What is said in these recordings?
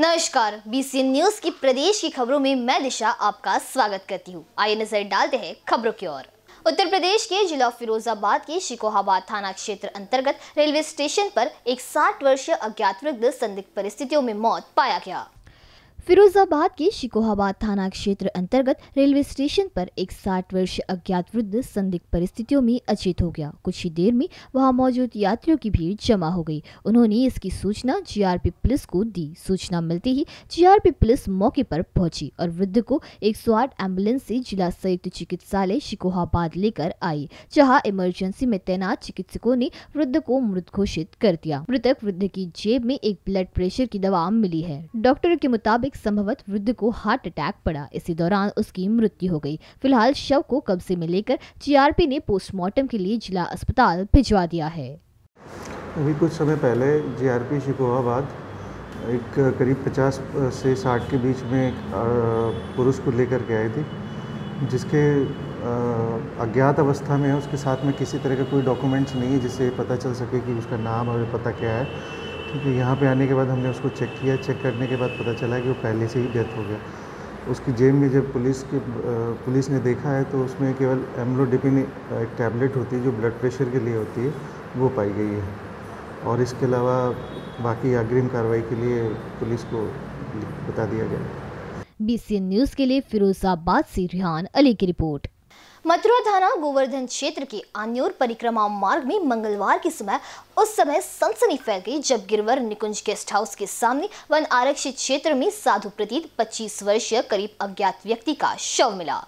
नमस्कार BC news की प्रदेश की खबरों में मैं दिशा आपका स्वागत करती हूँ आइए नजर डालते हैं खबरों की ओर उत्तर प्रदेश के जिला फिरोजाबाद के शिकोहाबाद थाना क्षेत्र अंतर्गत रेलवे स्टेशन पर एक 60 वर्षीय अज्ञात वृद्ध संदिग्ध परिस्थितियों में मौत पाया गया फिरोजाबाद के शिकोहाबाद थाना क्षेत्र अंतर्गत रेलवे स्टेशन पर एक साठ वर्ष अज्ञात वृद्ध संदिग्ध परिस्थितियों में अचेत हो गया कुछ ही देर में वहां मौजूद यात्रियों की भीड़ जमा हो गई उन्होंने इसकी सूचना जीआरपी पुलिस को दी सूचना मिलते ही जीआरपी पुलिस मौके पर पहुंची और वृद्ध को एक सौ एम्बुलेंस से जिला संयुक्त चिकित्सालय शिकोहाबाद लेकर आई जहाँ इमरजेंसी में तैनात चिकित्सकों ने वृद्ध को मृत घोषित कर दिया मृतक वृद्ध की जेब में एक ब्लड प्रेशर की दवा मिली है डॉक्टर के मुताबिक संभवत वृद्ध को हार्ट अटैक पड़ा इसी दौरान उसकी मृत्यु हो गई फिलहाल शव को कब्जे में लेकर जीआरपी ने पोस्टमार्टम के लिए जिला अस्पताल भिजवा दिया है अभी कुछ समय पहले जीआरपी शिकोहाबाद एक करीब 50 से 60 के बीच में एक पुरुष को लेकर के आई थी जिसके अज्ञात अवस्था में है उसके साथ में किसी तरह का कोई डॉक्यूमेंट्स नहीं है जिससे पता चल सके कि उसका नाम और पता क्या है ठीक है यहाँ पे आने के बाद हमने उसको चेक किया चेक करने के बाद पता चला कि वो पहले से ही डेथ हो गया उसकी जेब में जब पुलिस के पुलिस ने देखा है तो उसमें केवल एमलोडिपिन एक टैबलेट होती है जो ब्लड प्रेशर के लिए होती है वो पाई गई है और इसके अलावा बाकी अग्रिम कार्रवाई के लिए पुलिस को बता दिया गया बी न्यूज़ के लिए फिरोजाबाद से रिहान अली की रिपोर्ट मथुरा थाना गोवर्धन क्षेत्र के आन्योर परिक्रमा मार्ग में मंगलवार की समय उस समय सनसनी फैल गई जब गिरवर निकुंज गेस्ट हाउस के सामने वन आरक्षित क्षेत्र में साधु प्रतीत 25 वर्षीय करीब अज्ञात व्यक्ति का शव मिला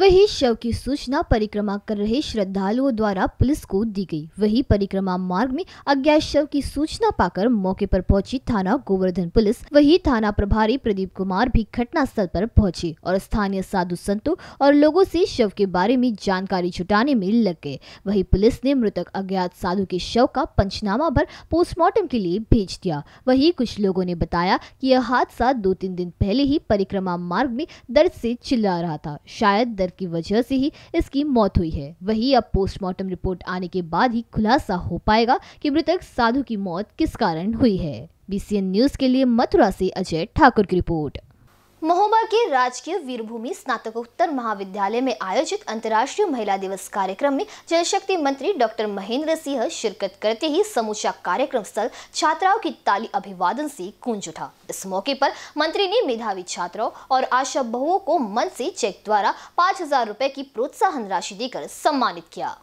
वही शव की सूचना परिक्रमा कर रहे श्रद्धालुओं द्वारा पुलिस को दी गई वही परिक्रमा मार्ग में अज्ञात शव की सूचना पाकर मौके पर पहुंची थाना गोवर्धन पुलिस वही थाना प्रभारी प्रदीप कुमार भी घटना स्थल पर पहुंचे और स्थानीय साधु संतों और लोगों से शव के बारे में जानकारी जुटाने में लग गए वही पुलिस ने मृतक अज्ञात साधु के शव का पंचनामा भर पोस्टमार्टम के लिए भेज दिया वही कुछ लोगों ने बताया की यह हादसा दो तीन दिन पहले ही परिक्रमा मार्ग में दर्द ऐसी चिल्ला रहा था शायद कैंसर की वजह से ही इसकी मौत हुई है वही अब पोस्टमार्टम रिपोर्ट आने के बाद ही खुलासा हो पाएगा कि मृतक साधु की मौत किस कारण हुई है बीसीएन न्यूज के लिए मथुरा से अजय ठाकुर की रिपोर्ट महोबा के राजकीय वीरभूमि स्नातकोत्तर महाविद्यालय में आयोजित अंतर्राष्ट्रीय महिला दिवस कार्यक्रम में जल शक्ति मंत्री डॉक्टर महेंद्र सिंह शिरकत करते ही समूचा कार्यक्रम स्थल छात्राओं की ताली अभिवादन से गूंज उठा इस मौके पर मंत्री ने मेधावी छात्रों और आशा बहुओं को मन से चेक द्वारा पाँच हजार की प्रोत्साहन राशि देकर सम्मानित किया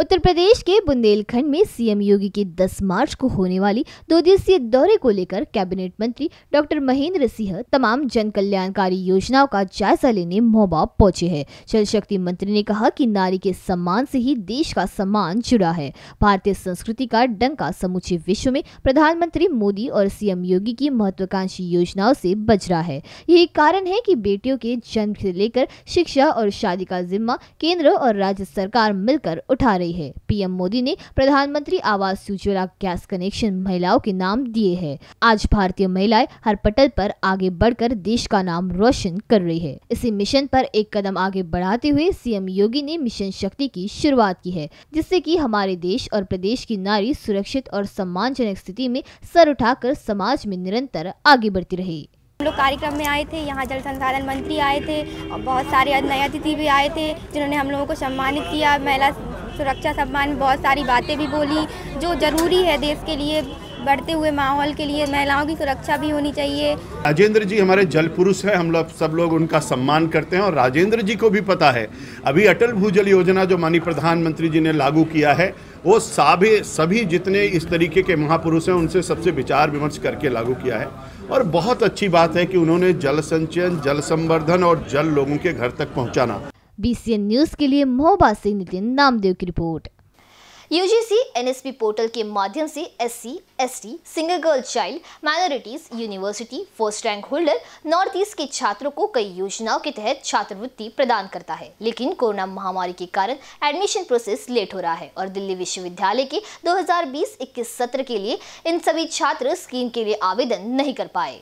उत्तर प्रदेश के बुंदेलखंड में सीएम योगी के 10 मार्च को होने वाली दो दिवसीय दौरे को लेकर कैबिनेट मंत्री डॉक्टर महेंद्र सिंह तमाम जन कल्याणकारी योजनाओं का जायजा लेने मोबा पहुंचे हैं जल शक्ति मंत्री ने कहा कि नारी के सम्मान से ही देश का सम्मान जुड़ा है भारतीय संस्कृति का डंका समूचे विश्व में प्रधानमंत्री मोदी और सीएम योगी की महत्वाकांक्षी योजनाओं से बज रहा है यही कारण है की बेटियों के जन्म से लेकर शिक्षा और शादी का जिम्मा केंद्र और राज्य सरकार मिलकर उठा रही गई है पीएम मोदी ने प्रधानमंत्री आवास उज्ज्वला गैस कनेक्शन महिलाओं के नाम दिए हैं आज भारतीय महिलाएं हर पटल पर आगे बढ़कर देश का नाम रोशन कर रही है इसी मिशन पर एक कदम आगे बढ़ाते हुए सीएम योगी ने मिशन शक्ति की शुरुआत की है जिससे की हमारे देश और प्रदेश की नारी सुरक्षित और सम्मानजनक स्थिति में सर उठा समाज में निरंतर आगे बढ़ती रही हम लोग कार्यक्रम में आए थे यहाँ जल संसाधन मंत्री आए थे और बहुत सारे नए अतिथि भी आए थे जिन्होंने हम लोगों को सम्मानित किया महिला सुरक्षा सम्मान बहुत सारी बातें भी बोली जो ज़रूरी है देश के लिए बढ़ते हुए माहौल के लिए महिलाओं की सुरक्षा भी होनी चाहिए राजेंद्र जी हमारे जल पुरुष है हम लोग सब लोग उनका सम्मान करते हैं और राजेंद्र जी को भी पता है अभी अटल भूजल योजना जो माननीय प्रधानमंत्री जी ने लागू किया है वो सभी सभी जितने इस तरीके के महापुरुष हैं उनसे सबसे विचार विमर्श करके लागू किया है और बहुत अच्छी बात है कि उन्होंने जल संचयन जल संवर्धन और जल लोगों के घर तक पहुँचाना बी न्यूज के लिए महोबा से नितिन नामदेव की रिपोर्ट यूजीसी एनएसपी पोर्टल के माध्यम से SC, ST, single girl child minorities university first rank holder north east के छात्रों को कई योजनाओं के तहत छात्रवृत्ति प्रदान करता है लेकिन कोरोना महामारी के कारण एडमिशन प्रोसेस लेट हो रहा है और दिल्ली विश्वविद्यालय के 2020-21 सत्र के लिए इन सभी छात्र स्कीम के लिए आवेदन नहीं कर पाए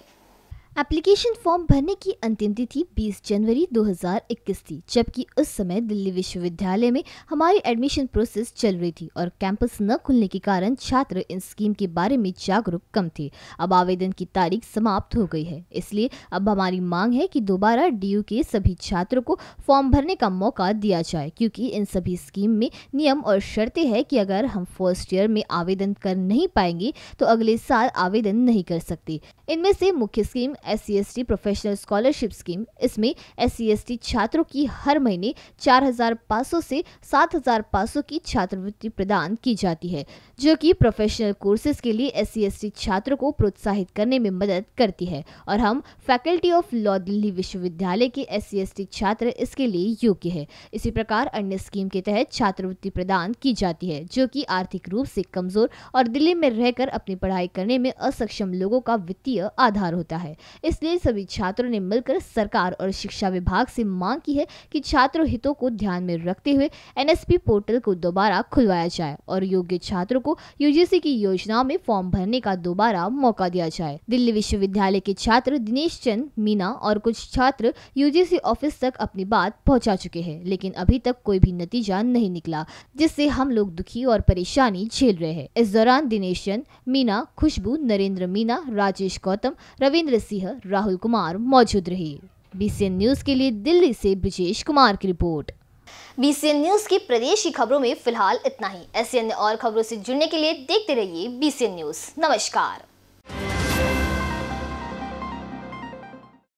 एप्लीकेशन फॉर्म भरने की अंतिम तिथि 20 जनवरी 2021 थी जबकि उस समय दिल्ली विश्वविद्यालय में हमारी एडमिशन प्रोसेस चल रही थी और कैंपस न खुलने के कारण छात्र इन स्कीम के बारे में जागरूक कम थे अब आवेदन की तारीख समाप्त हो गई है इसलिए अब हमारी मांग है कि दोबारा डीयू के सभी छात्रों को फॉर्म भरने का मौका दिया जाए क्योंकि इन सभी स्कीम में नियम और शर्तें हैं कि अगर हम फर्स्ट ईयर में आवेदन कर नहीं पाएंगे तो अगले साल आवेदन नहीं कर सकते इनमें से मुख्य scheme S C professional scholarship scheme इसमें एस सी e छात्रों की हर महीने 4,500 से 7,500 की छात्रवृत्ति प्रदान की जाती है जो कि प्रोफेशनल कोर्सेज के लिए एस सी e छात्रों को प्रोत्साहित करने में मदद करती है और हम फैकल्टी ऑफ लॉ दिल्ली विश्वविद्यालय के एस सी e छात्र इसके लिए योग्य है इसी प्रकार अन्य स्कीम के तहत छात्रवृत्ति प्रदान की जाती है जो कि आर्थिक रूप से कमजोर और दिल्ली में रहकर अपनी पढ़ाई करने में असक्षम लोगों का वित्तीय आधार होता है इसलिए सभी छात्रों ने मिलकर सरकार और शिक्षा विभाग से मांग की है कि छात्र हितों को ध्यान में रखते हुए एनएसपी पोर्टल को दोबारा खुलवाया जाए और योग्य छात्रों को यूजीसी की योजनाओं में फॉर्म भरने का दोबारा मौका दिया जाए दिल्ली विश्वविद्यालय के छात्र दिनेश चंद मीना और कुछ छात्र यूजीसी ऑफिस तक अपनी बात पहुंचा चुके हैं लेकिन अभी तक कोई भी नतीजा नहीं निकला जिससे हम लोग दुखी और परेशानी झेल रहे हैं इस दौरान दिनेश चंद मीना खुशबू नरेंद्र मीना राजेश गौतम रविन्द्र सिंह सिंह राहुल कुमार मौजूद रहे बीसीएन न्यूज के लिए दिल्ली से ब्रजेश कुमार की रिपोर्ट बीसीएन न्यूज की प्रदेश की खबरों में फिलहाल इतना ही ऐसी अन्य और खबरों से जुड़ने के लिए देखते रहिए बीसीएन न्यूज नमस्कार